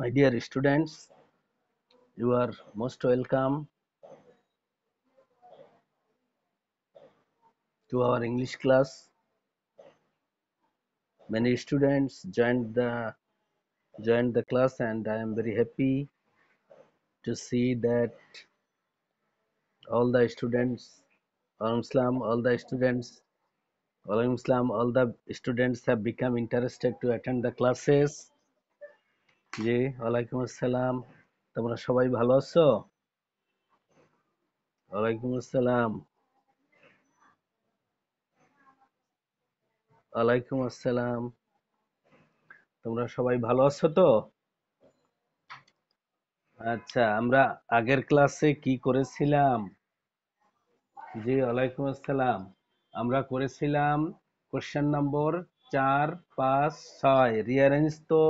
my dear students you are most welcome to our english class many students joined the joined the class and i am very happy to see that all the students Islam, all the students Islam, all the students have become interested to attend the classes জি ওয়ালাইকুম আসসালাম তোমরা সবাই ভালো আছো ওয়ালাইকুম আসসালাম ওয়ালাইকুম আসসালাম তোমরা সবাই ভালো আছো তো আচ্ছা আমরা আগের ক্লাসে কি করেছিলাম জি ওয়ালাইকুম আসসালাম আমরা করেছিলাম কোশ্চেন নম্বর চার পাঁচ ছয় রিয়ারেঞ্জ তো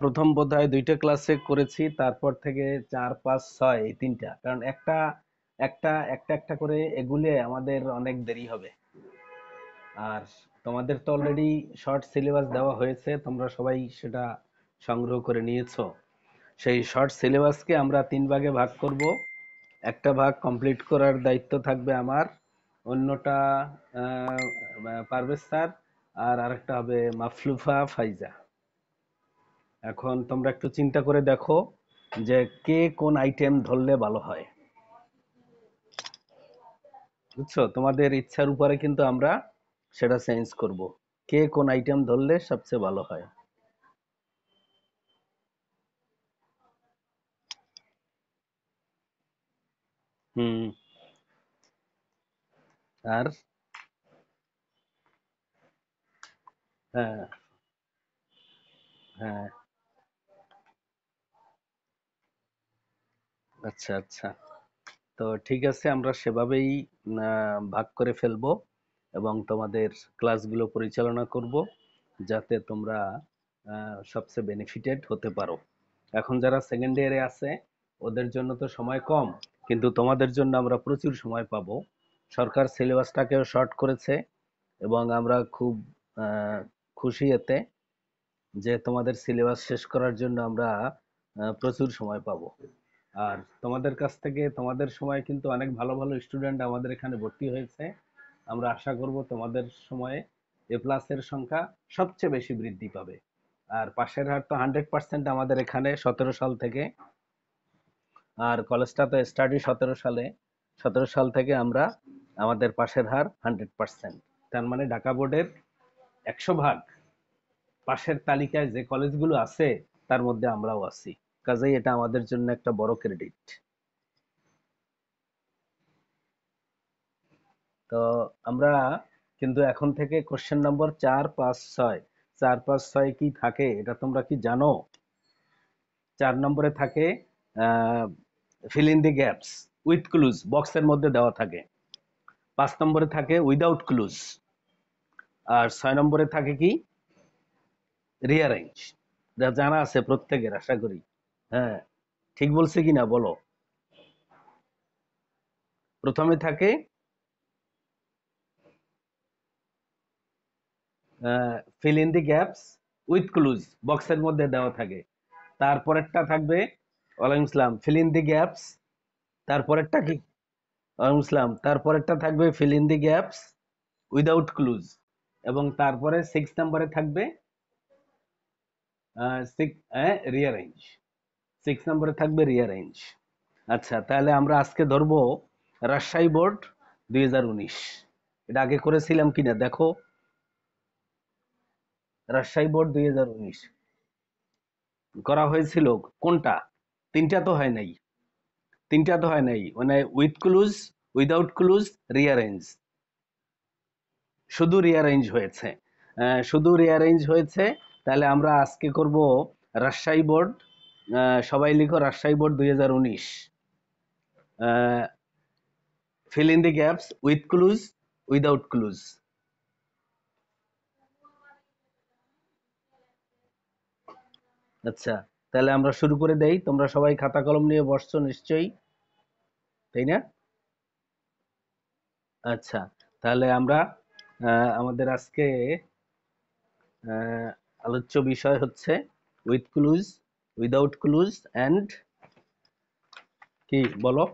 প্রথম বোধ হয় দুইটা ক্লাসে করেছি তারপর থেকে চার পাঁচ ছয় এই তিনটা কারণ একটা একটা একটা একটা করে এগুলে আমাদের অনেক দেরি হবে আর তোমাদের তো অলরেডি শর্ট সিলেবাস দেওয়া হয়েছে তোমরা সবাই সেটা সংগ্রহ করে নিয়েছো সেই শর্ট সিলেবাসকে আমরা তিন ভাগে ভাগ করব একটা ভাগ কমপ্লিট করার দায়িত্ব থাকবে আমার অন্যটা পারভেজ স্যার আর আরেকটা হবে মাফলুফা ফাইজা এখন তোমরা একটু চিন্তা করে দেখো যে কে কোন আইটেম ধরলে ভালো হয় বুঝছো তোমাদের ইচ্ছার উপরে কিন্তু আমরা সেটা চেঞ্জ করব কে কোন আইটেম ধরলে সবচেয়ে ভালো হয় হুম আর হ্যাঁ হ্যাঁ আচ্ছা আচ্ছা তো ঠিক আছে আমরা সেভাবেই ভাগ করে ফেলব এবং তোমাদের ক্লাসগুলো পরিচালনা করব যাতে তোমরা সবচেয়ে বেনিফিটেড হতে পারো এখন যারা সেকেন্ড ইয়ারে আছে ওদের জন্য তো সময় কম কিন্তু তোমাদের জন্য আমরা প্রচুর সময় পাব সরকার সিলেবাসটাকেও শর্ট করেছে এবং আমরা খুব খুশি এতে যে তোমাদের সিলেবাস শেষ করার জন্য আমরা প্রচুর সময় পাবো আর তোমাদের কাছ থেকে তোমাদের সময় কিন্তু অনেক ভালো ভালো স্টুডেন্ট আমাদের এখানে ভর্তি হয়েছে আমরা আশা করব তোমাদের সময়ে এ প্লাসের সংখ্যা সবচেয়ে বেশি বৃদ্ধি পাবে আর পাশের হার তো হান্ড্রেড পার্সেন্ট আমাদের এখানে সতেরো সাল থেকে আর কলেজটা তো স্টাডি সতেরো সালে সতেরো সাল থেকে আমরা আমাদের পাশের হার হান্ড্রেড পার্সেন্ট তার মানে ঢাকা বোর্ডের একশো ভাগ পাশের তালিকায় যে কলেজগুলো আছে তার মধ্যে আমরাও আছি কাজেই এটা আমাদের জন্য একটা বড় ক্রেডিট তো আমরা কিন্তু এখন থেকে কোশ্চেন নম্বর চার পাঁচ ছয় চার পাঁচ ছয় কি থাকে এটা তোমরা কি জানো চার নম্বরে থাকে fill in the gaps with clues বক্সের মধ্যে দেওয়া থাকে পাঁচ নম্বরে থাকে উইদাউট ক্লুজ আর ছয় নম্বরে থাকে কি রিয়ারেঞ্জ যা জানা আছে প্রত্যেকের আশা করি হ্যাঁ ঠিক বলছে কি না বলো প্রথমে থাকে fill in the gaps with clues বক্সের মধ্যে দেওয়া থাকে তারপরেরটা থাকবে ওয়ালাইকুম ইসলাম ফিল ইন দি গ্যাপস তারপরেরটা কি ওয়ালাইকুম ইসলাম তারপরেরটা থাকবে fill in the gaps without clues এবং তারপরে সিক্স নাম্বারে থাকবে সিক্স হ্যাঁ, রিয়ারেঞ্জ সিক্স নম্বরে থাকবে রিয়ার এঞ্জ আচ্ছা তাহলে আমরা আজকে ধরবো রাজশাহী বোর্ড দুই হাজার এটা আগে করেছিলাম কিনা দেখো রাজশাহী বোর্ড দুই করা হয়েছিল কোনটা তিনটা তো হয় নাই তিনটা তো হয় নাই মানে with clues without clues rearrange শুধু রিয়ারেঞ্জ হয়েছে শুধু রিয়ারেঞ্জ হয়েছে তাহলে আমরা আজকে করব রাজশাহী বোর্ড সবাই লিখো রাজশাহী বোর্ড দুই হাজার উনিশ fill in the gaps with clues without clues আচ্ছা তাহলে আমরা শুরু করে দেই তোমরা সবাই খাতা কলম নিয়ে বসছো নিশ্চয়ই তাই না আচ্ছা তাহলে আমরা আমাদের আজকে আলোচ্য বিষয় হচ্ছে with clues without clues and কি বলো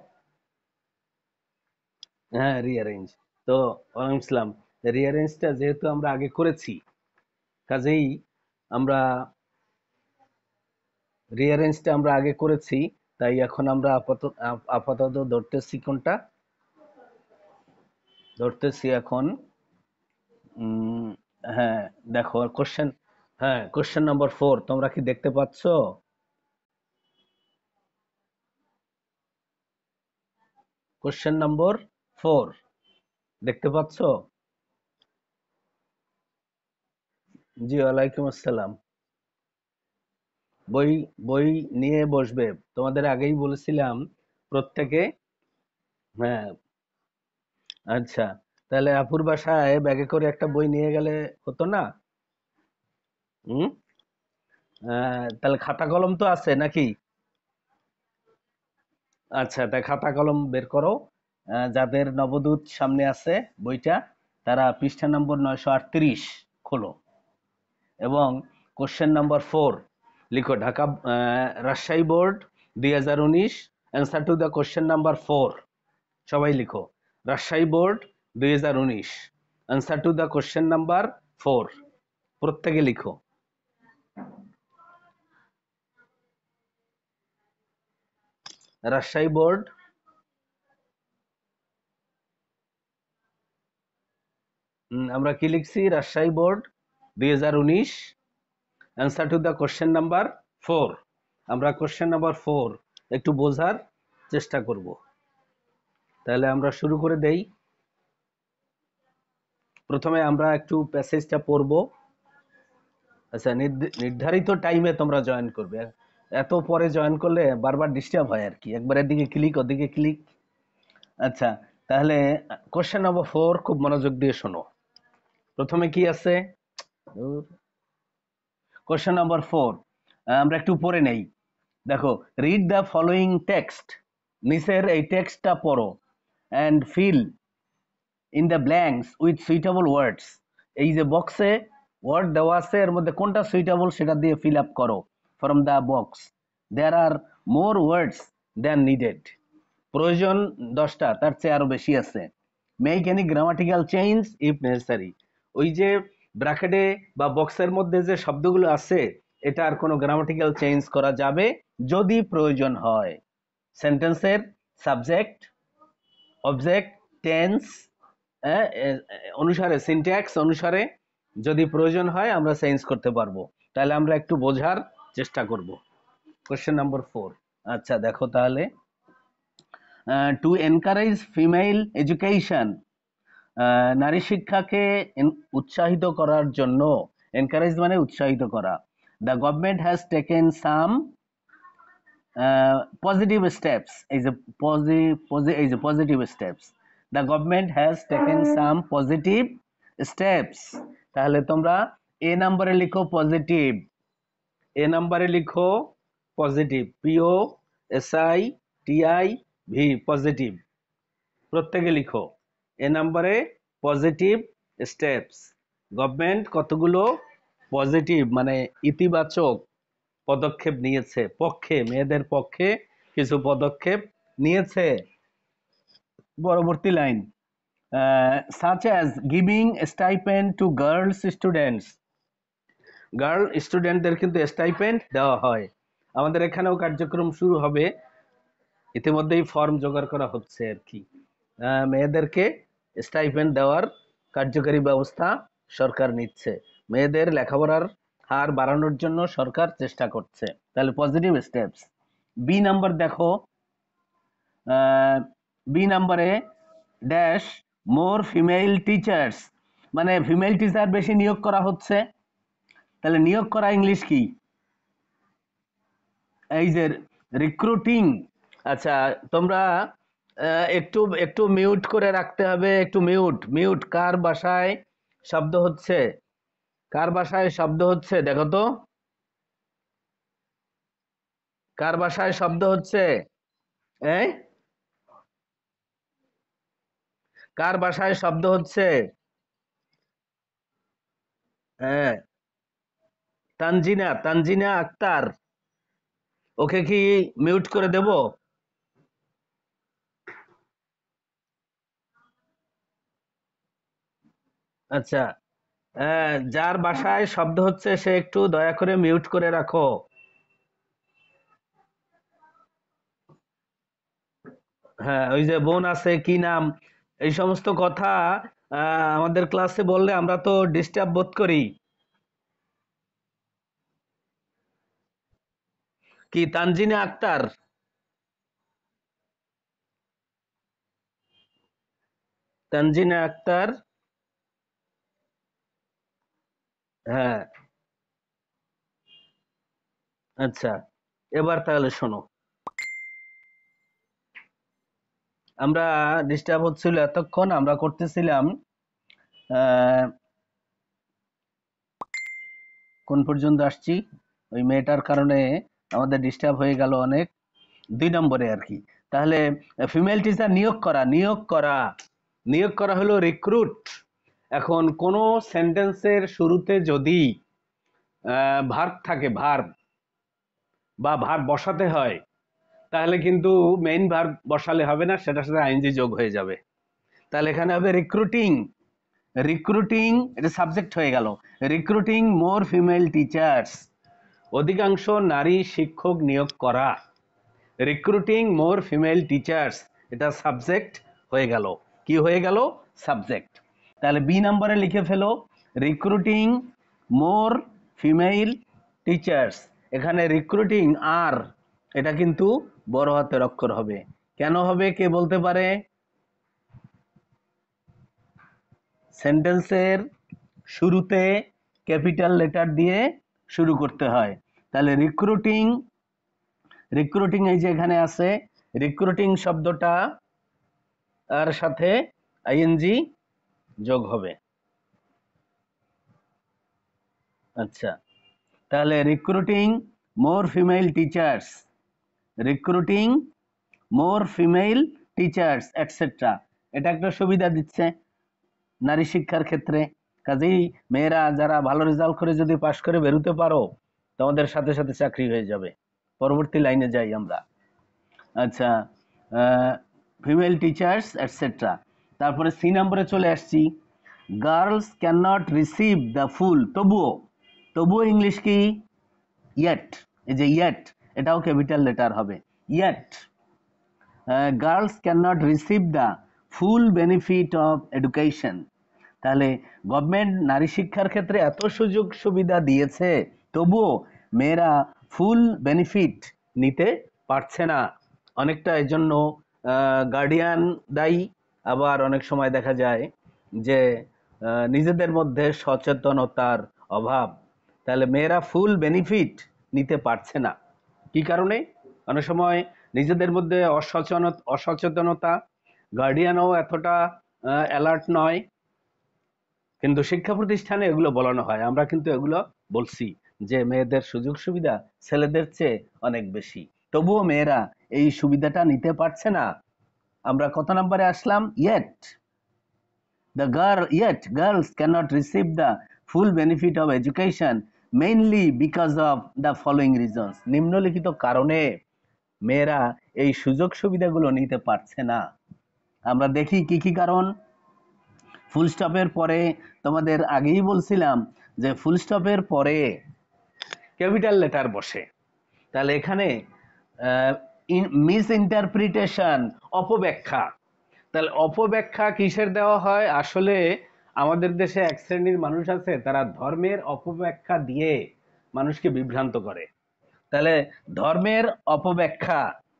হ্যাঁ রিয়ারেঞ্জ তো ওয়ালাইকুম ইসলাম রিয়ারেঞ্জটা যেহেতু আমরা আগে করেছি কাজেই আমরা রিয়ারেঞ্জটা আমরা আগে করেছি তাই এখন আমরা আপাতত আপাতত ধরতেছি কোনটা ধরতেছি এখন হ্যাঁ দেখো কোশ্চেন হ্যাঁ কোশ্চেন নাম্বার ফোর তোমরা কি দেখতে পাচ্ছ কোশ্চেন নম্বর ফোর দেখতে পাচ্ছ জি ওয়ালাইকুম আসসালাম বই বই নিয়ে বসবে তোমাদের আগেই বলেছিলাম প্রত্যেকে হ্যাঁ আচ্ছা তাহলে আপুর বাসায় ব্যাগে করে একটা বই নিয়ে গেলে হতো না হুম তাহলে খাতা কলম তো আছে নাকি আচ্ছা তা খাতা কলম বের করো যাদের নবদূত সামনে আছে বইটা তারা পৃষ্ঠা নম্বর নয়শো আটত্রিশ খোলো এবং কোশ্চেন নম্বর ফোর লিখো ঢাকা রাজশাহী বোর্ড দুই হাজার উনিশ answer to the question number four সবাই লিখো রাজশাহী বোর্ড দুই হাজার উনিশ answer to the question number four প্রত্যেকে লিখো রাজশাহী বোর্ড আমরা কি লিখছি রাজশাহী বোর্ড দুই হাজার উনিশ answer to the question number four আমরা কোশ্চেন নাম্বার ফোর একটু বোঝার চেষ্টা করব তাহলে আমরা শুরু করে দেই প্রথমে আমরা একটু প্যাসেজটা পড়ব আচ্ছা নির্ধারিত টাইমে তোমরা জয়েন করবে এত পরে জয়েন করলে বারবার ডিস্টার্ব হয় আর কি একবার এদিকে ক্লিক ওদিকে ক্লিক আচ্ছা তাহলে কোশ্চেন নম্বর ফোর খুব মনোযোগ দিয়ে শোনো প্রথমে কি আছে কোশ্চেন নম্বর ফোর আমরা একটু পরে নেই দেখো রিড দ্য ফলোয়িং টেক্সট নিচের এই টেক্সটটা পড়ো and fill in the blanks with suitable words এই যে বক্সে ওয়ার্ড দেওয়া আছে এর মধ্যে কোনটা সুইটেবল সেটা দিয়ে ফিল আপ করো from the box. There are more words than needed. প্রয়োজন দশটা তার চেয়ে আরও বেশি আছে make any grammatical change if necessary ওই যে ব্র্যাকেটে বা বক্সের মধ্যে যে শব্দগুলো আছে এটা আর কোনো গ্রামাটিক্যাল চেঞ্জ করা যাবে যদি প্রয়োজন হয় সেন্টেন্সের সাবজেক্ট অবজেক্ট টেন্স অনুসারে সিনট্যাক্স অনুসারে যদি প্রয়োজন হয় আমরা চেঞ্জ করতে পারবো তাহলে আমরা একটু বোঝার চেষ্টা করব কোশ্চেন নাম্বার ফোর আচ্ছা দেখো তাহলে টু এনকারেজ ফিমেল এডুকেশন নারী শিক্ষাকে উৎসাহিত করার জন্য এনকারেজ মানে উৎসাহিত করা the government has taken some positive steps এই যে এই যে positive steps the government has taken some positive steps তাহলে তোমরা এ নাম্বারে লিখো পজিটিভ এ নাম্বারে লিখো positive P O S I T I V positive প্রত্যেকে লিখো এ নাম্বারে পজিটিভ স্টেপস গভর্নমেন্ট কতগুলো পজিটিভ মানে ইতিবাচক পদক্ষেপ নিয়েছে পক্ষে মেয়েদের পক্ষে কিছু পদক্ষেপ নিয়েছে পরবর্তী line such as giving stipend to girls students girl স্টুডেন্টদের কিন্তু স্টাইপেন্ড দেওয়া হয় আমাদের এখানেও কার্যক্রম শুরু হবে ইতিমধ্যেই ফর্ম জোগাড় করা হচ্ছে আর কি মেয়েদেরকে স্টাইপেন্ড দেওয়ার কার্যকারী ব্যবস্থা সরকার নিচ্ছে মেয়েদের লেখাপড়ার হার বাড়ানোর জন্য সরকার চেষ্টা করছে তাহলে পজিটিভ স্টেপস বি নাম্বার দেখো বি নাম্বারে ড্যাশ মোর ফিমেল টিচার্স মানে ফিমেল টিচার বেশি নিয়োগ করা হচ্ছে তাহলে নিয়োগ করা ইংলিশ কি এই যে রিক্রুটিং আচ্ছা তোমরা একটু একটু মিউট করে রাখতে হবে একটু মিউট মিউট কার বাসায় শব্দ হচ্ছে কার বাসায় শব্দ হচ্ছে দেখো তো কার বাসায় শব্দ হচ্ছে কার বাসায় শব্দ হচ্ছে হ্যাঁ তানজিনা তানজিনা আক্তার ওকে কি মিউট করে দেব আচ্ছা যার বাসায় শব্দ হচ্ছে সে একটু দয়া করে মিউট করে রাখো হ্যাঁ ওই যে বোন আছে কি নাম এই সমস্ত কথা আমাদের ক্লাসে বললে আমরা তো ডিস্টার্ব বোধ করি কি তানজিনে আক্তার তানজিনে আক্তার হ্যাঁ আচ্ছা এবার তাহলে শোনো আমরা ডিস্টার্ব হচ্ছিল এতক্ষণ আমরা করতেছিলাম কোন পর্যন্ত আসছি ওই মেয়েটার কারণে আমাদের ডিস্টার্ব হয়ে গেল অনেক দুই নম্বরে আর কি তাহলে ফিমেল টিচার নিয়োগ করা নিয়োগ করা নিয়োগ করা হলো রিক্রুট এখন কোনো সেন্টেন্সের শুরুতে যদি ভার্ব থাকে ভার্ব বা ভার্ব বসাতে হয় তাহলে কিন্তু মেইন ভার্ব বসালে হবে না সেটার সাথে আইনজি যোগ হয়ে যাবে তাহলে এখানে হবে রিক্রুটিং রিক্রুটিং এটা সাবজেক্ট হয়ে গেল রিক্রুটিং মোর ফিমেল টিচার্স অধিকাংশ নারী শিক্ষক নিয়োগ করা রিক্রুটিং মোর ফিমেল টিচার্স এটা সাবজেক্ট হয়ে গেল কি হয়ে গেল সাবজেক্ট তাহলে বি নাম্বারে লিখে ফেলো রিক্রুটিং মোর ফিমেল টিচার্স এখানে রিক্রুটিং আর এটা কিন্তু বড় হাতের অক্ষর হবে কেন হবে কে বলতে পারে সেন্টেন্সের শুরুতে ক্যাপিটাল লেটার দিয়ে শুরু করতে হয় তাহলে রিক্রুটিং রিক্রুটিং এই যে এখানে আছে রিক্রুটিং শব্দটা আর সাথে আইএনজি যোগ হবে আচ্ছা তাহলে recruiting more female teachers recruiting more female teachers etcetera এটা একটা সুবিধা দিচ্ছে নারী শিক্ষার ক্ষেত্রে কাজেই মেয়েরা যারা ভালো রেজাল্ট করে যদি পাশ করে বেরোতে পারো তোমাদের সাথে সাথে চাকরি হয়ে যাবে পরবর্তী লাইনে যাই আমরা আচ্ছা ফিমেল টিচার্স এটসেট্রা তারপরে সি নম্বরে চলে আসছি girls can not receive the full তবুও তবুও ইংলিশ কি ইয়েট এই যে ইয়েট এটাও ক্যাপিটাল লেটার হবে yet girls can not receive the full benefit of education তাহলে গভর্নমেন্ট নারী শিক্ষার ক্ষেত্রে এত সুযোগ সুবিধা দিয়েছে তবুও মেয়েরা ফুল বেনিফিট নিতে পারছে না অনেকটা এর জন্য গার্ডিয়ান দায়ী আবার অনেক সময় দেখা যায় যে নিজেদের মধ্যে সচেতনতার অভাব তাহলে মেয়েরা ফুল বেনিফিট নিতে পারছে না কি কারণে অনেক সময় নিজেদের মধ্যে অসচেতন অসচেতনতা গার্ডিয়ানও এতটা অ্যালার্ট নয় কিন্তু শিক্ষা প্রতিষ্ঠানে এগুলো বলানো হয় আমরা কিন্তু এগুলো বলছি যে মেয়েদের সুযোগ সুবিধা ছেলেদের চেয়ে অনেক বেশি তবুও মেয়েরা এই সুবিধাটা নিতে পারছে না আমরা কত নম্বরে আসলাম yet the girl yet girls cannot receive the full benefit of education mainly because of the following reasons নিম্নলিখিত কারণে মেয়েরা এই সুযোগ সুবিধাগুলো নিতে পারছে না আমরা দেখি কি কি কারণ ফুল স্টপের পরে তোমাদের আগেই বলছিলাম যে ফুল স্টপের পরে ক্যাপিটাল লেটার বসে তাহলে এখানে মিস ইন্টারপ্রিটেশন অপব্যাখ্যা তাহলে অপব্যাখ্যা কিসের দেওয়া হয় আসলে আমাদের দেশে এক শ্রেণীর মানুষ আছে তারা ধর্মের অপব্যাখ্যা দিয়ে মানুষকে বিভ্রান্ত করে তাহলে ধর্মের অপব্যাখ্যা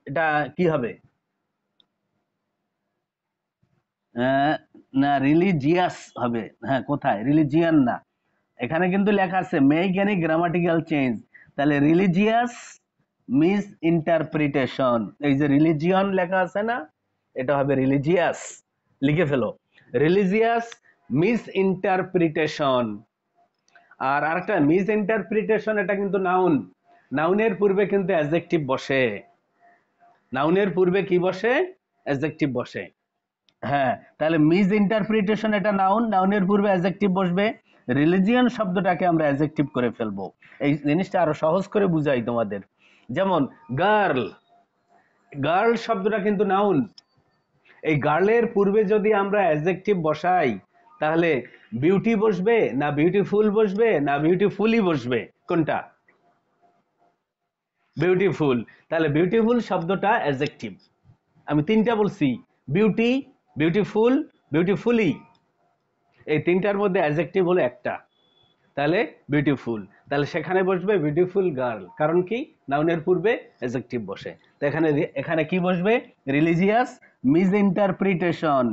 এটা কি হবে না রিলিজিয়াস হবে হ্যাঁ কোথায় রিলিজিয়ান না এখানে কিন্তু লেখা আছে মেক এনি গ্রামাটিক্যাল চেঞ্জ তাহলে রিলিজিয়াস মিস ইন্টারপ্রিটেশন এই যে রিলিজিয়ন লেখা আছে না এটা হবে রিলিজিয়াস লিখে ফেলো রিলিজিয়াস মিস ইন্টারপ্রিটেশন আর আরেকটা মিস ইন্টারপ্রিটেশন এটা কিন্তু নাউন নাউনের পূর্বে কিন্তু অ্যাজেকটিভ বসে নাউনের পূর্বে কি বসে অ্যাজেকটিভ বসে হ্যাঁ তাহলে মিস ইন্টারপ্রিটেশন এটা নাউন নাউনের পূর্বে অ্যাজেকটিভ বসবে রিলিজিয়ান শব্দটাকে আমরা অ্যাজেক্টিভ করে ফেলবো এই জিনিসটা আরো সহজ করে বুঝাই তোমাদের যেমন গার্ল গার্ল শব্দটা কিন্তু নাউন এই গার্লের পূর্বে যদি আমরা অ্যাজেক্টিভ বসাই তাহলে বিউটি বসবে না বিউটিফুল বসবে না বিউটিফুলই বসবে কোনটা বিউটিফুল তাহলে বিউটিফুল শব্দটা অ্যাজেক্টিভ আমি তিনটা বলছি বিউটি বিউটিফুল বিউটিফুলি এই তিনটার মধ্যে অ্যাজেক্টিভ হলো একটা তাহলে বিউটিফুল তাহলে সেখানে বসবে বিউটিফুল গার্ল কারণ কি নাউনের পূর্বে অ্যাজেক্টিভ বসে তো এখানে এখানে কি বসবে রিলিজিয়াস মিস ইন্টারপ্রিটেশন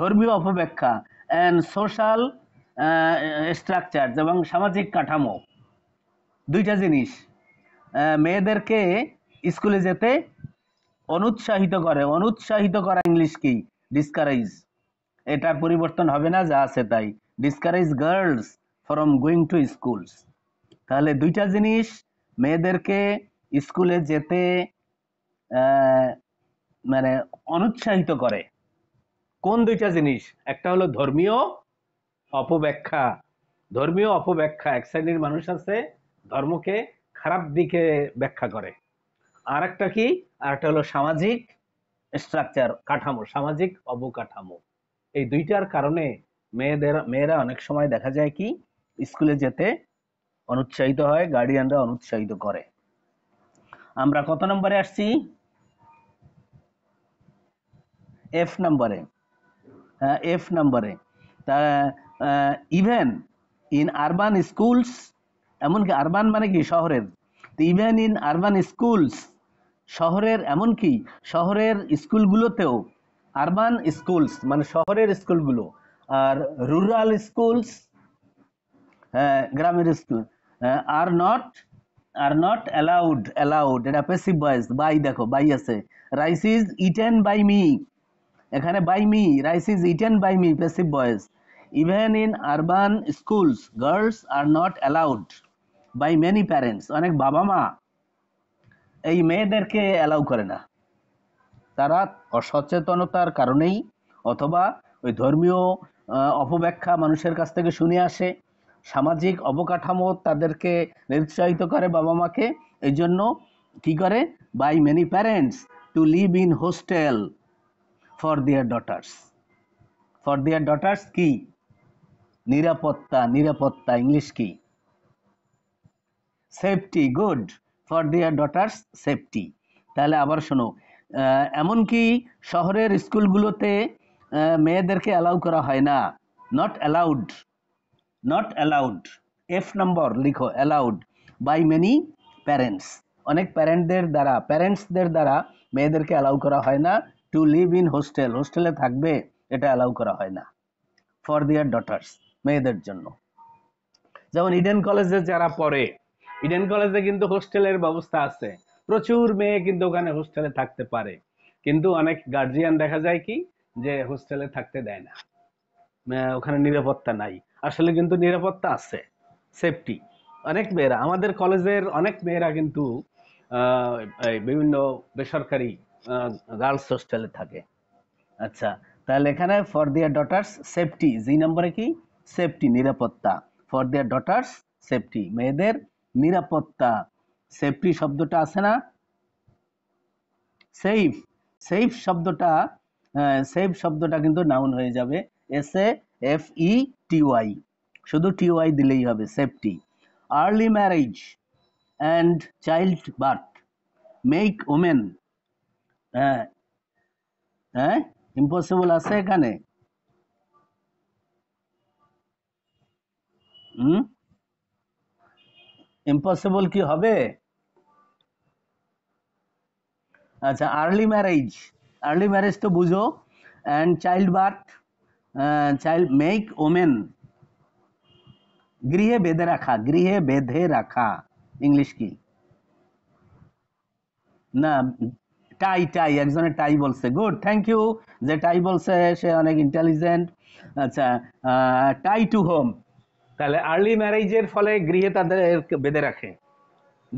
ধর্মীয় অপব্যাখ্যা অ্যান্ড সোশ্যাল স্ট্রাকচার এবং সামাজিক কাঠামো দুইটা জিনিস মেয়েদেরকে স্কুলে যেতে অনুৎসাহিত করে অনুৎসাহিত করা ইংলিশ কি ডিসকারেজ এটা পরিবর্তন হবে না যা আছে তাই discourage girls from going to schools তাহলে দুইটা জিনিস মেয়েদেরকে স্কুলে যেতে মানে অনুৎসাহিত করে কোন দুইটা জিনিস একটা হলো ধর্মীয় অপব্যাখ্যা ধর্মীয় অপব্যাখ্যা এক শ্রেণীর মানুষ আছে ধর্মকে খারাপ দিকে ব্যাখ্যা করে আর একটা কি আর একটা হলো সামাজিক স্ট্রাকচার কাঠামো সামাজিক অবকাঠামো এই দুইটার কারণে মেয়েদের মেয়েরা অনেক সময় দেখা যায় কি স্কুলে যেতে অনুৎসাহিত হয় গার্ডিয়ানরা অনুৎসাহিত করে আমরা কত নম্বরে আসছি এফ নম্বরে এফ হ্যাঁ, নম্বরে তা ইভেন ইন আরবান স্কুলস এমনকি আরবান মানে কি শহরের তো ইভেন ইন আরবান স্কুলস শহরের এমনকি শহরের স্কুলগুলোতেও আরবান স্কুলস মানে শহরের স্কুলগুলো আর রুরাল হ্যাঁ, স্কুলস গ্রামের school are not are not allowed allowed এটা পেসিভ ভয়েস বাই দেখো বাই আছে rice is eaten by me এখানে by me rice is eaten by me passive voice even in urban schools girls are not allowed by many parents অনেক বাবা মা এই মেয়েদেরকে allow করে না তারা অসচেতনতার কারণেই অথবা ওই ধর্মীয় অপব্যাখ্যা মানুষের কাছ থেকে শুনে আসে সামাজিক অবকাঠামো তাদেরকে নিরুৎসাহিত করে বাবা মাকে এই জন্য কী করে by many parents to live in hostel for their daughters for their daughters কি নিরাপত্তা নিরাপত্তা ইংলিশ কি safety good for their daughters safety তাহলে আবার শোনো এমনকি শহরের স্কুলগুলোতে মেয়েদেরকে অ্যালাউ করা হয় না not allowed not allowed F নম্বর লিখো অ্যালাউড বাই মেনি প্যারেন্টস অনেক প্যারেন্টদের দ্বারা প্যারেন্টসদের দ্বারা মেয়েদেরকে অ্যালাউ করা হয় না টু লিভ ইন হোস্টেল হোস্টেলে থাকবে এটা অ্যালাউ করা হয় না ফর দিয়ার ডটার্স মেয়েদের জন্য যেমন ইডেন কলেজে যারা পড়ে ইডেন কলেজে কিন্তু হোস্টেলের ব্যবস্থা আছে প্রচুর মেয়ে কিন্তু ওখানে হোস্টেলে থাকতে পারে কিন্তু অনেক গার্জিয়ান দেখা যায় কি যে হোস্টেলে থাকতে দেয় না ওখানে নিরাপত্তা নাই আসলে কিন্তু নিরাপত্তা আছে সেফটি অনেক মেয়েরা আমাদের কলেজের অনেক মেয়েরা কিন্তু বিভিন্ন বেসরকারি গার্লস হোস্টেলে থাকে আচ্ছা তাহলে এখানে ফর দিয়ার ডটার্স সেফটি জি নম্বরে কি সেফটি নিরাপত্তা ফর দিয়ার ডটার্স সেফটি মেয়েদের নিরাপত্তা সেফটি শব্দটা আছে না সেফ সেফ শব্দটা সেফ শব্দটা কিন্তু নাউন হয়ে যাবে S A F E T Y শুধু টিওয়াই দিলেই হবে safety early marriage and child birth make women হ্যাঁ হ্যাঁ ইম্পসিবল আছে এখানে হুম ইম্পসিবল কি হবে আচ্ছা আর্লি ম্যারেজ আর্লি ম্যারেজ তো বুঝো and child birth child make women গৃহে বেঁধে রাখা গৃহে বেঁধে রাখা ইংলিশ কি না টাই টাই একজনে টাই বলছে গুড থ্যাংক ইউ যে টাই বলছে সে অনেক ইন্টেলিজেন্ট আচ্ছা টাই টু হোম তাহলে আর্লি ম্যারেজের ফলে গৃহে তাদের বেঁধে রাখে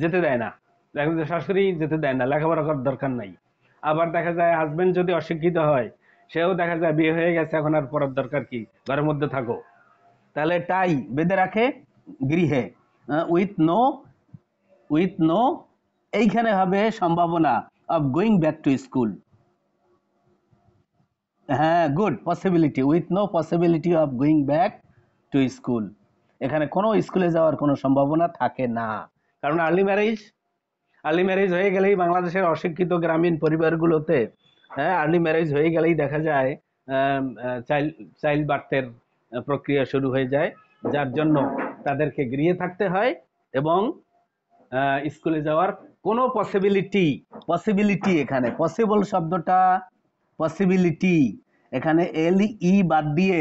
যেতে দেয় না দেখা যায় শাশুড়ি যেতে দেয় না লেখাপড়া করার দরকার নাই আবার দেখা যায় হাজব্যান্ড যদি অশিক্ষিত হয় সেও দেখা যায় বিয়ে হয়ে গেছে এখন আর পড়ার দরকার কি ঘরের মধ্যে থাকো তাহলে টাই বেঁধে রাখে গৃহে উইথ নো উইথ নো এইখানে হবে সম্ভাবনা of going back to school হ্যাঁ good possibility with no possibility of going back to school এখানে কোনো স্কুলে যাওয়ার কোনো সম্ভাবনা থাকে না কারণ আর্লি ম্যারেজ আর্লি ম্যারেজ হয়ে গেলেই বাংলাদেশের অশিক্ষিত গ্রামীণ পরিবারগুলোতে হ্যাঁ আর্লি ম্যারেজ হয়ে গেলেই দেখা যায় চাইল্ড চাইল্ড বার্থের প্রক্রিয়া শুরু হয়ে যায় যার জন্য তাদেরকে গৃহে থাকতে হয় এবং স্কুলে যাওয়ার কোনো পসিবিলিটি পসিবিলিটি এখানে পসিবল শব্দটা পসিবিলিটি এখানে এল ই e বাদ দিয়ে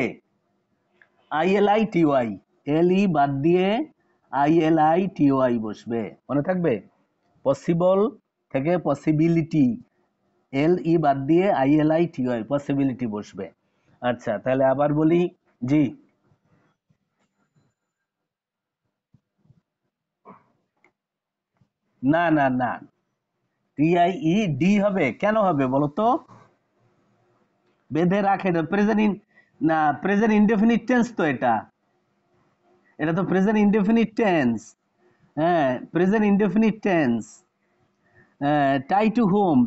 I L I T Y L E বাদ দিয়ে আই এল আই আই বসবে মনে থাকবে পসিবল থেকে পসিবিলিটি এল ই বাদ দিয়ে I L I I possibility বসবে আচ্ছা তাহলে আবার বলি জি না না না টিআইই ডি হবে কেন হবে বলতো বেঁধে রাখে না প্রেজেন্ট ইন না প্রেজেন্ট ইনডেফিনিট টেন্স তো এটা এটা তো প্রেজেন্ট ইনডেফিনিট টেন্স হ্যাঁ present indefinite tense tie to home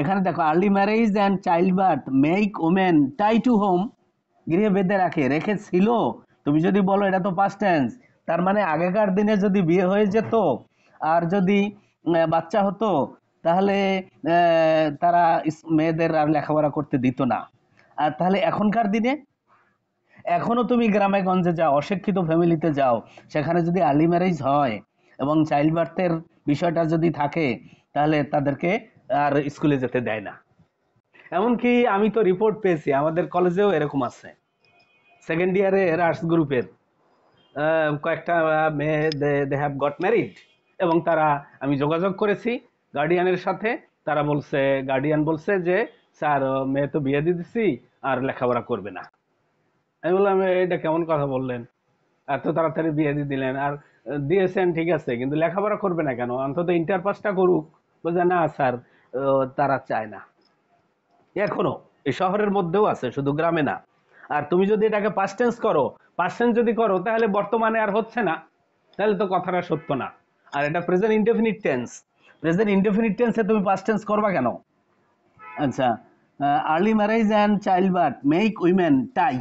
এখানে দেখো early marriage and child birth make women tie to home গৃহে বেঁধে রাখে রেখেছিল তুমি যদি বলো এটা তো পাস্ট টেন্স তার মানে আগেকার দিনে যদি বিয়ে হয়ে যেত আর যদি বাচ্চা হতো তাহলে তারা মেয়েদের আর লেখাপড়া করতে দিত না আর তাহলে এখনকার দিনে এখনো তুমি গ্রামে গঞ্জে যাও অশিক্ষিত ফ্যামিলিতে যাও সেখানে যদি আর্লি ম্যারেজ হয় এবং চাইল্ড বার্থের বিষয়টা যদি থাকে তাহলে তাদেরকে আর স্কুলে যেতে দেয় না এমনকি আমি তো রিপোর্ট পেয়েছি আমাদের কলেজেও এরকম আছে সেকেন্ড ইয়ারে আর্টস গ্রুপের কয়েকটা মেয়ে দে হ্যাভ গট ম্যারিড এবং তারা আমি যোগাযোগ করেছি গার্ডিয়ানের সাথে তারা বলছে গার্ডিয়ান বলছে যে স্যার মেয়ে তো বিয়ে দিয়ে দিছি আর লেখাপড়া করবে না আমি বললাম এটা কেমন কথা বললেন এত তাড়াতাড়ি বিয়ে দিয়ে দিলেন আর দিয়েছেন ঠিক আছে কিন্তু লেখাপড়া করবে না কেন অন্তত ইন্টার পাসটা করুক বোঝে না স্যার তারা চায় না এখনো এই শহরের মধ্যেও আছে শুধু গ্রামে না আর তুমি যদি এটাকে পাস্টেন্স করো পাস্টেন্স যদি করো তাহলে বর্তমানে আর হচ্ছে না তাহলে তো কথাটা সত্য না আর এটা present indefinite tense present indefinite টেন্সে তুমি পাস্টেন্স করবা কেন আচ্ছা early marriage and child birth make women tie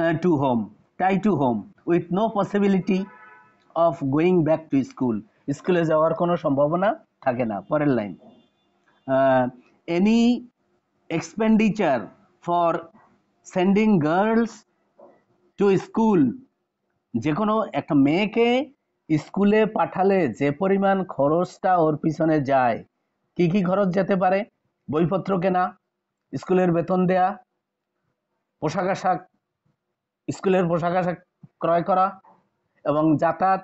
Uh, to home, টাই to home, with no possibility of going back to school. স্কুলে যাওয়ার কোনো সম্ভাবনা থাকে না পরের line any expenditure for sending girls to school যে কোনো একটা মেয়েকে স্কুলে পাঠালে যে পরিমাণ খরচটা ওর পিছনে যায় কি কি খরচ যেতে পারে বইপত্র কেনা স্কুলের বেতন দেয়া পোশাক আশাক স্কুলের পোশাক আশাক ক্রয় করা এবং যাতায়াত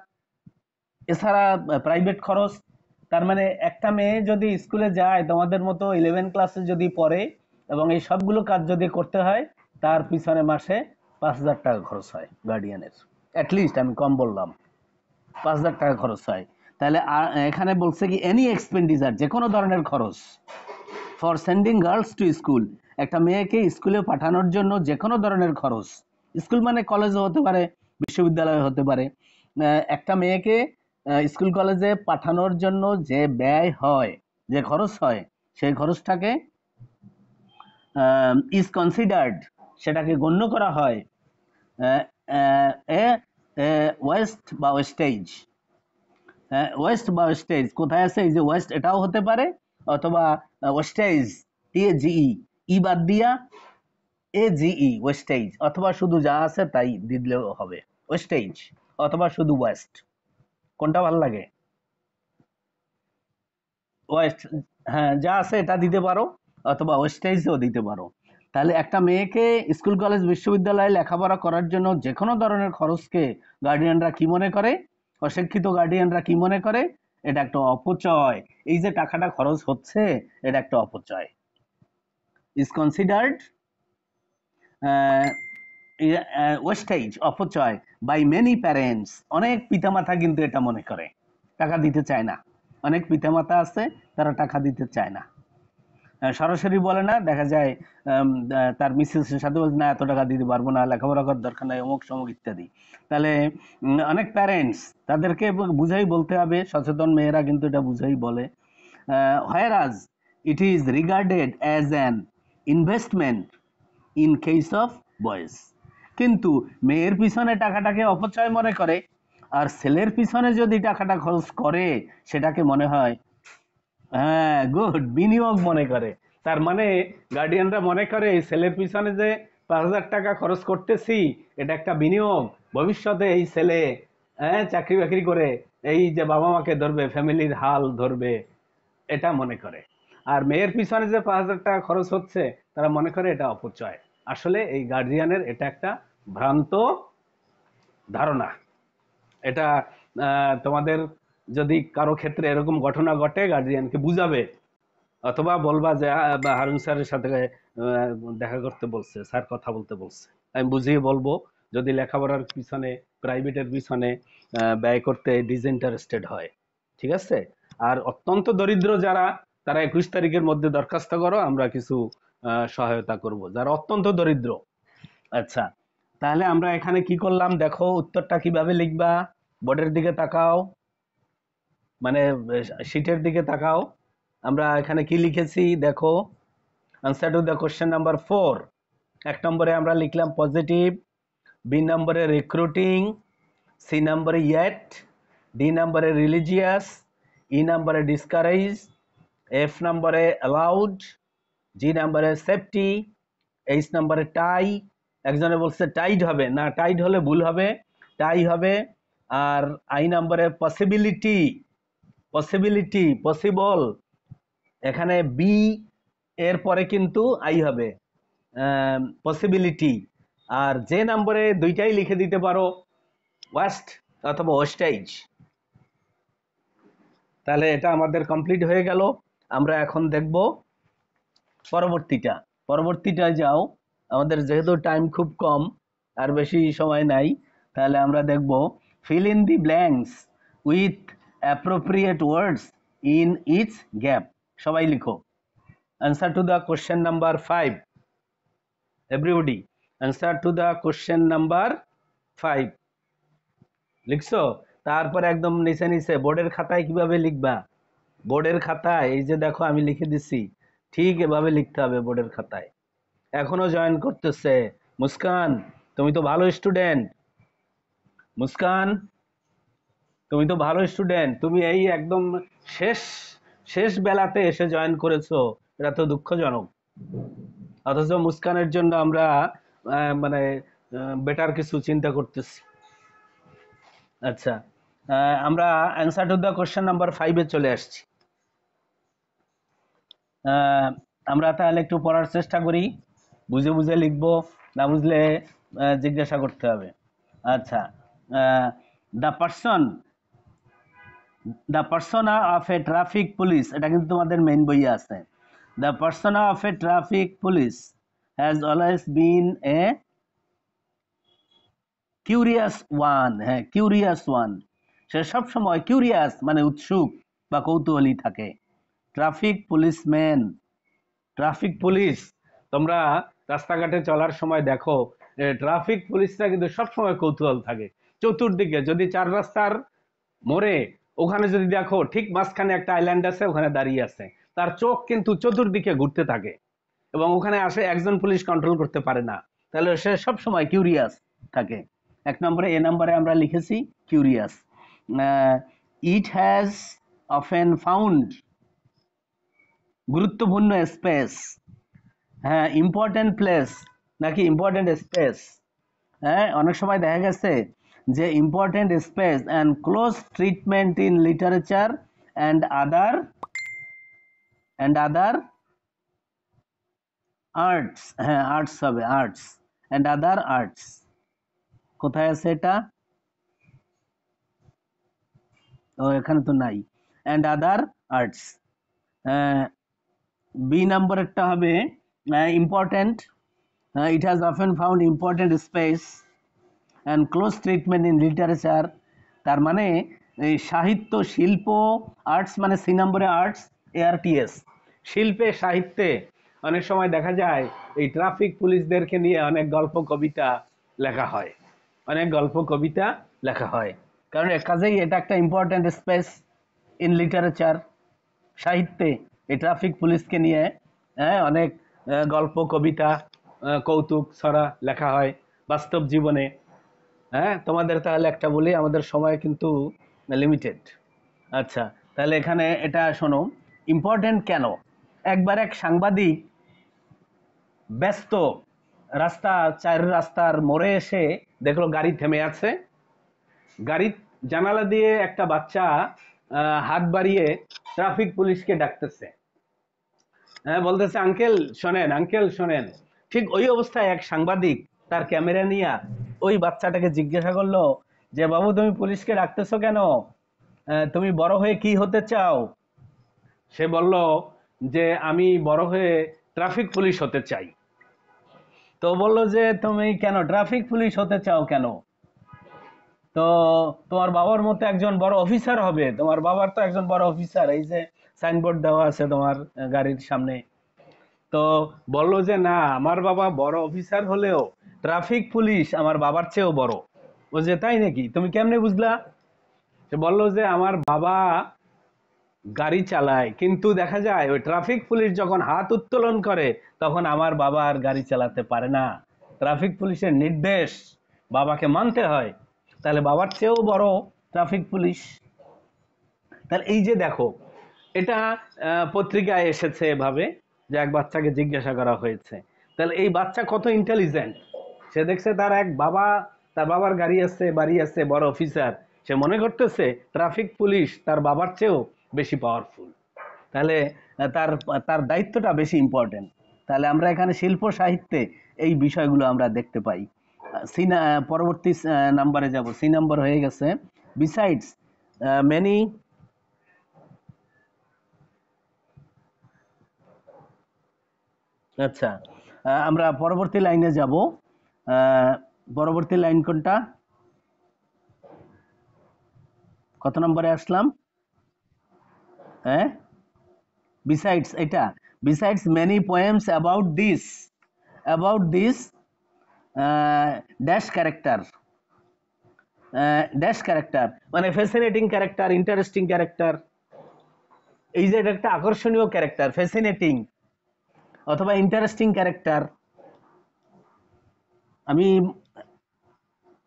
এছাড়া প্রাইভেট খরচ তার মানে একটা মেয়ে যদি স্কুলে যায় তোমাদের মতো ইলেভেন ক্লাসে যদি পড়ে এবং এই সবগুলো কাজ যদি করতে হয় তার পিছনে মাসে পাঁচ হাজার টাকা খরচ হয় গার্ডিয়ানের অ্যাটলিস্ট আমি কম বললাম পাঁচ হাজার টাকা খরচ হয় তাহলে এখানে বলছে কি এনি এক্সপেন্ডিচার যে কোনো ধরনের খরচ for sending girls to school একটা মেয়েকে স্কুলে পাঠানোর জন্য যে কোনো ধরনের খরচ স্কুল মানে কলেজও হতে পারে বিশ্ববিদ্যালয় হতে পারে একটা মেয়েকে স্কুল কলেজে পাঠানোর জন্য যে ব্যয় হয় যে খরচ হয় সেই খরচটাকে ইজ কনসিডার্ড সেটাকে গণ্য করা হয় এ ওয়েস্ট বা ওয়েস্টেজ ওয়েস্ট বা ওয়েস্টেজ কোথায় আছে এই যে ওয়েস্ট এটাও হতে পারে অথবা ওয়েস্টেজ টিএজিই ই বাদ দিয়া এজিই ওয়েস্টেজ e, অথবা শুধু যা আছে তাই দিলেও হবে ওয়েস্টেজ অথবা শুধু ওয়েস্ট কোনটা ভালো লাগে ওয়েস্ট হ্যাঁ যা আছে এটা দিতে পারো অথবা ওয়েস্টেজও দিতে পারো তাহলে একটা মেয়েকে স্কুল কলেজ বিশ্ববিদ্যালয়ে লেখাপড়া করার জন্য যে কোনো ধরনের খরচকে গার্ডিয়ানরা কি মনে করে অশিক্ষিত গার্ডিয়ানরা কি মনে করে এটা একটা অপচয় এই যে টাকাটা খরচ হচ্ছে এটা একটা অপচয় ইজ কনসিডার্ড ওয়েস্টেজ অপচয় বাই মেনি প্যারেন্টস অনেক পিতামাতা কিন্তু এটা মনে করে টাকা দিতে চায় না অনেক পিতামাতা আছে তারা টাকা দিতে চায় না সরাসরি বলে না দেখা যায় তার মিসেসের সাথে বলছে না এত টাকা দিতে পারবো না লেখাপড়া করার দরকার নাই অমুক সমুক ইত্যাদি তাহলে অনেক প্যারেন্টস তাদেরকে বুঝাই বলতে হবে সচেতন মেয়েরা কিন্তু এটা বুঝাই বলে আজ it is regarded as an investment in case of boys কিন্তু মেয়ের পিছনে টাকাটাকে অপচয় মনে করে আর ছেলের পিছনে যদি টাকাটা খরচ করে সেটাকে মনে হয় হ্যাঁ গুড বিনিয়োগ মনে করে তার মানে গার্ডিয়ানরা মনে করে ছেলের পিছনে যে পাঁচ হাজার টাকা খরচ করতেছি এটা একটা বিনিয়োগ ভবিষ্যতে এই ছেলে হ্যাঁ চাকরি বাকরি করে এই যে বাবা মাকে ধরবে ফ্যামিলির হাল ধরবে এটা মনে করে আর মেয়ের পিছনে যে পাঁচ হাজার টাকা খরচ হচ্ছে তারা মনে করে এটা অপচয় আসলে এই গার্জিয়ানের এটা একটা ভ্রান্ত ধারণা এটা তোমাদের যদি কারো ক্ষেত্রে এরকম ঘটনা ঘটে গার্জিয়ানকে বুঝাবে অথবা বলবা যে হারুন স্যারের সাথে দেখা করতে বলছে স্যার কথা বলতে বলছে আমি বুঝিয়ে বলবো যদি লেখাপড়ার পিছনে প্রাইভেটের পিছনে ব্যয় করতে ডিসইন্টারেস্টেড হয় ঠিক আছে আর অত্যন্ত দরিদ্র যারা তারা একুশ তারিখের মধ্যে দরখাস্ত করো আমরা কিছু সহায়তা করব যারা অত্যন্ত দরিদ্র আচ্ছা তাহলে আমরা এখানে কি করলাম দেখো উত্তরটা কিভাবে লিখবা বোর্ডের দিকে তাকাও মানে শিটের দিকে তাকাও আমরা এখানে কি লিখেছি দেখো answer to the question number four এক নম্বরে আমরা লিখলাম পজিটিভ বি নম্বরে রিক্রুটিং সি নম্বরে ইয়েট ডি নম্বরে রিলিজিয়াস ই e নম্বরে ডিসকারেজ এফ নম্বরে অ্যালাউড জি নাম্বারে সেফটি এইচ নাম্বারে টাই একজনে বলছে টাইড হবে না টাইড হলে ভুল হবে টাই হবে আর আই নাম্বারে পসিবিলিটি পসিবিলিটি পসিবল এখানে বি এর পরে কিন্তু আই হবে পসিবিলিটি আর যে নাম্বারে দুইটাই লিখে দিতে পারো ওয়াস্ট অথবা ওয়েস্টাইজ তাহলে এটা আমাদের কমপ্লিট হয়ে গেল আমরা এখন দেখব পরবর্তীটা পরবর্তীটায় যাও আমাদের যেহেতু টাইম খুব কম আর বেশি সময় নাই তাহলে আমরা দেখব fill in the blanks with appropriate words in each gap সবাই লিখো answer to the question number five everybody answer to the question number five লিখছো তারপরে একদম নিচে নিচে বোর্ডের খাতায় কিভাবে লিখবা বোর্ডের খাতায় এই যে দেখো আমি লিখে দিছি ঠিক এভাবে লিখতে হবে বোর্ডের খাতায় এখনো জয়েন করতেছে মুস্কান তুমি তো ভালো স্টুডেন্ট মুস্কান তুমি তো ভালো স্টুডেন্ট তুমি এই একদম শেষ শেষ বেলাতে এসে জয়েন করেছো এটা তো দুঃখজনক অথচ মুস্কানের জন্য আমরা মানে বেটার কিছু চিন্তা করতেছি আচ্ছা আমরা answer to the question number ফাইভে চলে আসছি আমরা তাহলে একটু পড়ার চেষ্টা করি বুঝে বুঝে লিখবো না বুঝলে জিজ্ঞাসা করতে হবে আচ্ছা the person the persona of a traffic police এটা কিন্তু তোমাদের মেইন বই আছে the persona of a traffic police has always been a curious one হ্যাঁ কিউরিয়াস ওয়ান সে সবসময় কিউরিয়াস মানে উৎসুক বা কৌতূহলী থাকে ট্রাফিক পুলিশম্যান ট্রাফিক পুলিশ তোমরা রাস্তাঘাটে চলার সময় দেখো ট্রাফিক পুলিশরা কিন্তু সবসময় কৌতূহল থাকে চতুর্দিকে যদি চার রাস্তার মোড়ে ওখানে যদি দেখো ঠিক মাঝখানে একটা আইল্যান্ড আছে ওখানে দাঁড়িয়ে আছে তার চোখ কিন্তু চতুর্দিকে ঘুরতে থাকে এবং ওখানে আসে একজন পুলিশ কন্ট্রোল করতে পারে না তাহলে সে সবসময় কিউরিয়াস থাকে এক নম্বরে এ নম্বরে আমরা লিখেছি curious it has often found গুরুত্বপূর্ণ স্পেস হ্যাঁ ইম্পর্টেন্ট প্লেস নাকি ইম্পর্টেন্ট স্পেস হ্যাঁ অনেক সময় দেখা গেছে যে important space and close treatment in literature and other and other arts হ্যাঁ আর্টস হবে আর্টস অ্যান্ড আদার আর্টস কোথায় আছে এটা ও এখানে তো নাই অ্যান্ড আদার আর্টস বি একটা হবে important it has often found important space and close treatment in literature তার মানে সাহিত্য শিল্প আর্টস মানে সি নম্বরে আর্টস এআরটিএস শিল্পে সাহিত্যে অনেক সময় দেখা যায় এই ট্রাফিক পুলিশদেরকে নিয়ে অনেক গল্প কবিতা লেখা হয় অনেক গল্প কবিতা লেখা হয় কারণ এক কাজেই এটা একটা ইম্পর্ট্যান্ট স্পেস ইন লিটারেচার সাহিত্যে এই ট্রাফিক পুলিশকে নিয়ে হ্যাঁ অনেক গল্প কবিতা কৌতুক ছড়া লেখা হয় বাস্তব জীবনে হ্যাঁ তোমাদের তাহলে একটা বলি আমাদের সময় কিন্তু লিমিটেড আচ্ছা তাহলে এখানে এটা শোনো ইম্পর্টেন্ট কেন একবার এক সাংবাদিক ব্যস্ত রাস্তা চার রাস্তার মোড়ে এসে দেখলো গাড়ি থেমে আছে গাড়ির জানালা দিয়ে একটা বাচ্চা হাত বাড়িয়ে ট্রাফিক পুলিশকে ডাকতেছে হ্যাঁ বলতেছে আঙ্কেল শোনেন আঙ্কেল শোনেন ঠিক ওই অবস্থায় এক সাংবাদিক তার ক্যামেরা নিয়ে ওই বাচ্চাটাকে জিজ্ঞাসা করলো যে বাবু তুমি পুলিশকে ডাকতেছো কেন তুমি বড় হয়ে কি হতে চাও সে বলল যে আমি বড় হয়ে ট্রাফিক পুলিশ হতে চাই তো বলল যে তুমি কেন ট্রাফিক পুলিশ হতে চাও কেন তো তোমার বাবার মতো একজন বড় অফিসার হবে তোমার বাবার তো একজন বড় অফিসার এই যে সাইনবোর্ড দেওয়া আছে তোমার গাড়ির সামনে তো বললো যে না আমার বাবা বড় অফিসার হলেও ট্রাফিক পুলিশ আমার বাবার চেয়েও বড় ও যে তাই নাকি তুমি কেমনে বুঝলা সে বললো যে আমার বাবা গাড়ি চালায় কিন্তু দেখা যায় ওই ট্রাফিক পুলিশ যখন হাত উত্তোলন করে তখন আমার বাবা আর গাড়ি চালাতে পারে না ট্রাফিক পুলিশের নির্দেশ বাবাকে মানতে হয় তাহলে বাবার চেয়েও বড় ট্রাফিক পুলিশ তাহলে এই যে দেখো এটা পত্রিকায় এসেছে এভাবে যে এক বাচ্চাকে জিজ্ঞাসা করা হয়েছে তাহলে এই বাচ্চা কত ইন্টেলিজেন্ট সে দেখছে তার এক বাবা তার বাবার গাড়ি আছে বাড়ি আছে বড় অফিসার সে মনে করতেছে ট্রাফিক পুলিশ তার বাবার চেয়েও বেশি পাওয়ারফুল তাহলে তার তার দায়িত্বটা বেশি ইম্পর্টেন্ট তাহলে আমরা এখানে শিল্প সাহিত্যে এই বিষয়গুলো আমরা দেখতে পাই সি পরবর্তী নাম্বারে যাব সি নাম্বার হয়ে গেছে বিসাইডস মেনি আচ্ছা আমরা পরবর্তী লাইনে যাব পরবর্তী লাইন কোনটা কত নম্বরে আসলাম হ্যাঁ বিসাইডস এটা besides many poems about this about this dash character dash character মানে ফ্যাসিনেটিং ক্যারেক্টার ইন্টারেস্টিং ক্যারেক্টার এই যে একটা আকর্ষণীয় ক্যারেক্টার ফ্যাসিনেটিং অথবা ইন্টারেস্টিং ক্যারেক্টার আমি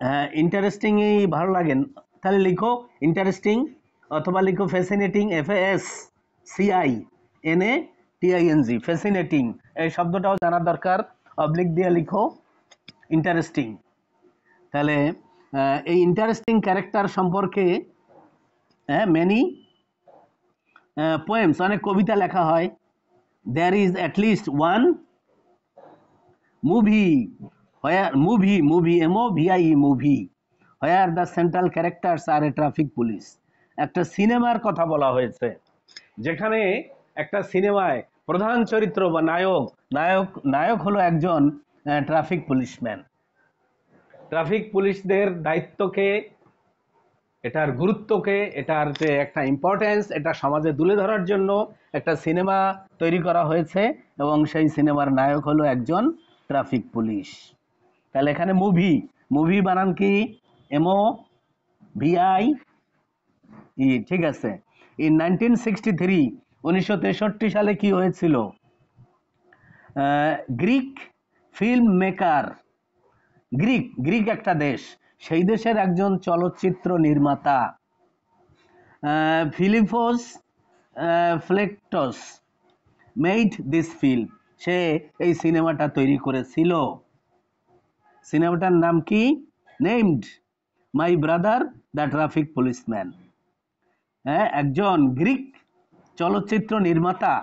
হ্যাঁ ইন্টারেস্টিংই ভালো লাগে তাহলে লিখো ইন্টারেস্টিং অথবা লিখো fascinating F S C I N A T I N G fascinating এই শব্দটাও জানার দরকার অবলিক দিয়ে লিখো ইন্টারেস্টিং তাহলে এই ইন্টারেস্টিং ক্যারেক্টার সম্পর্কে হ্যাঁ মেনি পোয়েমস অনেক কবিতা লেখা হয় there is at least one movie where movie movie M O V I movie where the central character are a traffic police একটা সিনেমার কথা বলা হয়েছে যেখানে একটা সিনেমায় প্রধান চরিত্র বা নায়ক নায়ক নায়ক হলো একজন ট্রাফিক পুলিশম্যান ট্রাফিক পুলিশদের দায়িত্বকে এটার গুরুত্বকে এটার যে একটা ইম্পর্টেন্স এটা সমাজে তুলে ধরার জন্য একটা সিনেমা তৈরি করা হয়েছে এবং সেই সিনেমার নায়ক হলো একজন ট্রাফিক পুলিশ তাহলে এখানে মুভি মুভি বানান কি এমও ভিআই ই ঠিক আছে ইন নাইনটিন সিক্সটি থ্রি উনিশশো তেষট্টি সালে কি হয়েছিল Greek film maker Greek Greek একটা দেশ সেই দেশের একজন চলচ্চিত্র নির্মাতা Filippos Fylaktos made this film সে এই সিনেমাটা তৈরি করেছিল সিনেমাটার নাম কি named my brother the traffic policeman হ্যাঁ একজন গ্রিক চলচ্চিত্র নির্মাতা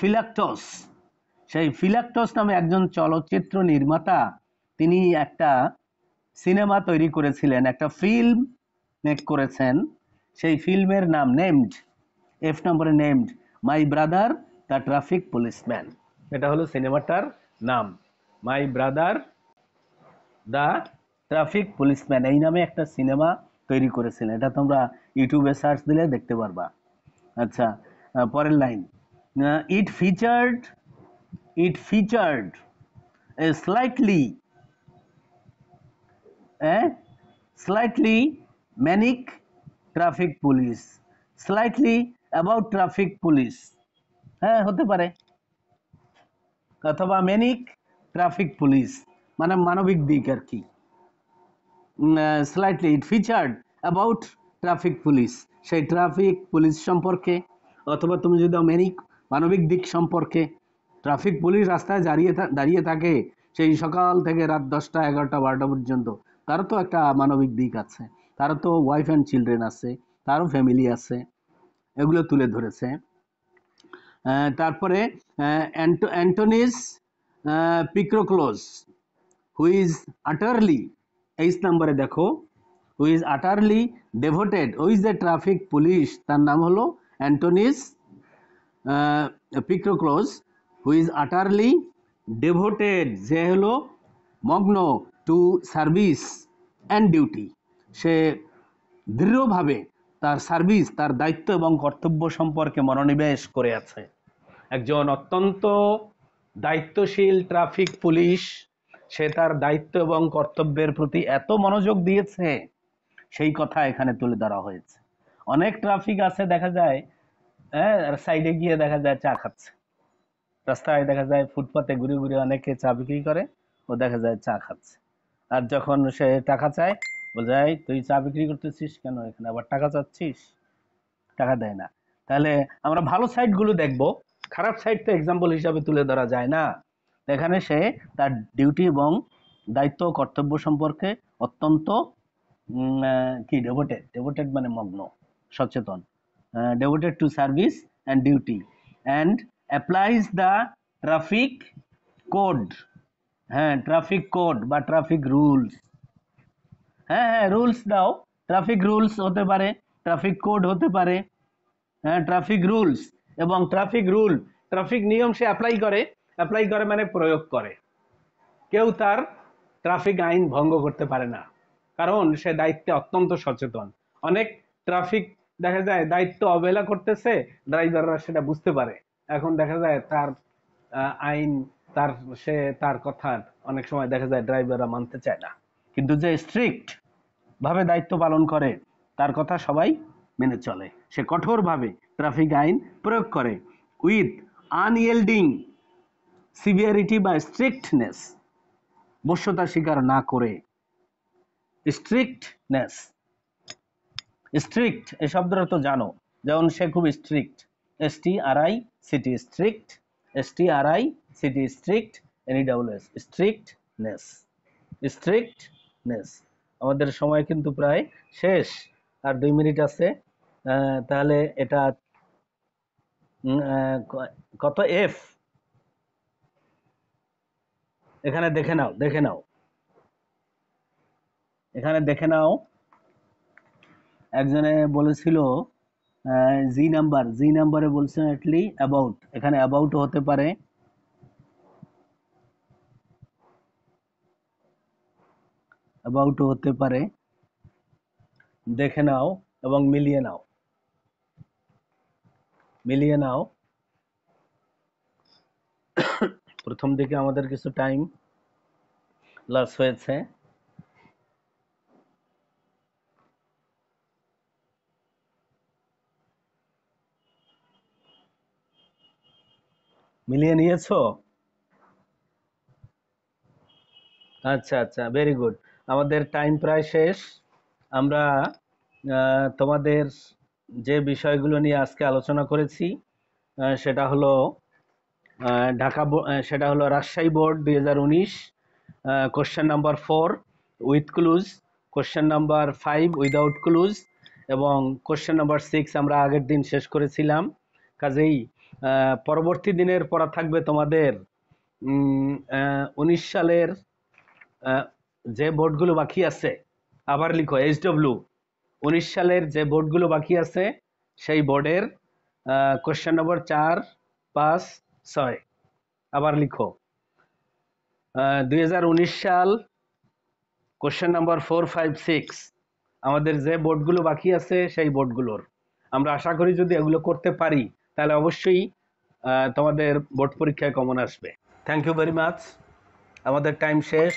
ফিলাক্টস সেই ফিলাক্টস নামে একজন চলচ্চিত্র নির্মাতা তিনি একটা সিনেমা তৈরি করেছিলেন একটা ফিল্ম মেক করেছেন সেই ফিল্মের নাম নেমড এফ নম্বরে named my brother the traffic policeman এটা হলো সিনেমাটার নাম my brother the traffic policeman এই নামে একটা সিনেমা তৈরি করেছিলেন এটা তোমরা ইউটিউবে সার্চ দিলে দেখতে পারবা আচ্ছা পরের line uh, it featured it featured a slightly a slightly manic traffic police slightly about traffic police হ্যাঁ হতে পারে অথবা ম্যানিক ট্রাফিক পুলিশ মানে মানবিক দিক আর কি slightly it featured about traffic police সেই ট্রাফিক পুলিশ সম্পর্কে অথবা তুমি যদি ম্যানিক মানবিক দিক সম্পর্কে ট্রাফিক পুলিশ রাস্তায় দাঁড়িয়ে দাঁড়িয়ে থাকে সেই সকাল থেকে রাত দশটা এগারোটা বারোটা পর্যন্ত তার তো একটা মানবিক দিক আছে তার তো ওয়াইফ অ্যান্ড চিলড্রেন আছে তারও ফ্যামিলি আছে এগুলো তুলে ধরেছে তারপরে অ্যান্টনিস পিক্রোক্লোজ হুইজ আটারলি এইস নাম্বারে দেখো who's utterly devoted was the traffic police তার নাম হলো অ্যান্টনিস পিক্টোক্লোজ ইজ আটারলি ডেভোটেড যে হলো মগ্ন টু সার্ভিস অ্যান্ড ডিউটি সে দৃঢ়ভাবে তার সার্ভিস তার দায়িত্ব এবং কর্তব্য সম্পর্কে মনোনিবেশ করে আছে একজন অত্যন্ত দায়িত্বশীল ট্রাফিক পুলিশ সে তার দায়িত্ব এবং কর্তব্যের প্রতি এত মনোযোগ দিয়েছে সেই কথা এখানে তুলে ধরা হয়েছে অনেক ট্রাফিক আছে দেখা যায় হ্যাঁ আর সাইডে গিয়ে দেখা যায় চা খাচ্ছে রাস্তায় দেখা যায় ফুটপাতে ঘুরে ঘুরে অনেকে চা বিক্রি করে ও দেখা যায় চা খাচ্ছে আর যখন সে টাকা চায় যায় তুই চা বিক্রি করতেছিস কেন এখানে আবার টাকা চাচ্ছিস টাকা দেয় না তাহলে আমরা ভালো সাইডগুলো দেখব খারাপ সাইড তো এক্সাম্পল হিসাবে তুলে ধরা যায় না এখানে সে তার ডিউটি এবং দায়িত্ব কর্তব্য সম্পর্কে অত্যন্ত কি ডেভোটেড ডেভোটেড মানে মগ্ন সচেতন Uh, devoted to service and duty and applies the traffic code হ্যাঁ ট্রাফিক কোড বা ট্রাফিক রুলস হ্যাঁ হ্যাঁ রুলস দাও ট্রাফিক রুলস হতে পারে ট্রাফিক কোড হতে পারে হ্যাঁ ট্রাফিক রুলস এবং ট্রাফিক রুল ট্রাফিক নিয়ম সে অ্যাপ্লাই করে অ্যাপ্লাই করে মানে প্রয়োগ করে কেউ তার ট্রাফিক আইন ভঙ্গ করতে পারে না কারণ সে দায়িত্বে অত্যন্ত সচেতন অনেক ট্রাফিক দেখা যায় দায়িত্ব অবহেলা করতেছে ড্রাইভাররা সেটা বুঝতে পারে এখন দেখা যায় তার আইন তার সে তার কথা অনেক সময় দেখা যায় ড্রাইভাররা মানতে চায় না কিন্তু যে স্ট্রিক্ট ভাবে দায়িত্ব পালন করে তার কথা সবাই মেনে চলে সে কঠোরভাবে ট্রাফিক আইন প্রয়োগ করে উইথ আনইয়েল্ডিং সিভিয়ারিটি বা স্ট্রিক্টনেস বশ্যতা স্বীকার না করে স্ট্রিক্টনেস স্ট্রিক্ট এই শব্দটা তো জানো যেমন সে খুব strict S T R I C T strict S T R I C T strict N E double S strictness strictness আমাদের সময় কিন্তু প্রায় শেষ আর দুই মিনিট আছে তাহলে এটা কত এফ এখানে দেখে নাও দেখে নাও এখানে দেখে নাও একজনে বলেছিল জি নাম্বার জি নাম্বারে বলছেন এটলি অ্যাবাউট এখানে অ্যাবাউট হতে পারে অ্যাবাউট হতে পারে দেখে নাও এবং মিলিয়ে নাও মিলিয়ে নাও প্রথম দিকে আমাদের কিছু টাইম লস হয়েছে মিলিয়ে নিয়েছো আচ্ছা আচ্ছা ভেরি গুড আমাদের টাইম প্রায় শেষ আমরা তোমাদের যে বিষয়গুলো নিয়ে আজকে আলোচনা করেছি সেটা হলো ঢাকা সেটা হলো রাজশাহী বোর্ড দুই হাজার উনিশ question number four with clues question number five without clues এবং কোশ্চেন নাম্বার সিক্স আমরা আগের দিন শেষ করেছিলাম কাজেই পরবর্তী দিনের পড়া থাকবে তোমাদের উনিশ সালের যে বোর্ডগুলো বাকি আছে আবার লিখো এইচ এইচডব্লু উনিশ সালের যে বোর্ডগুলো বাকি আছে সেই বোর্ডের কোশ্চেন নম্বর চার পাঁচ ছয় আবার লিখো দুই সাল question number four five six আমাদের যে বোর্ডগুলো বাকি আছে সেই বোর্ডগুলোর আমরা আশা করি যদি এগুলো করতে পারি তাহলে অবশ্যই তোমাদের বোর্ড পরীক্ষায় কমন আসবে থ্যাংক ইউ ভেরি মাচ আমাদের টাইম শেষ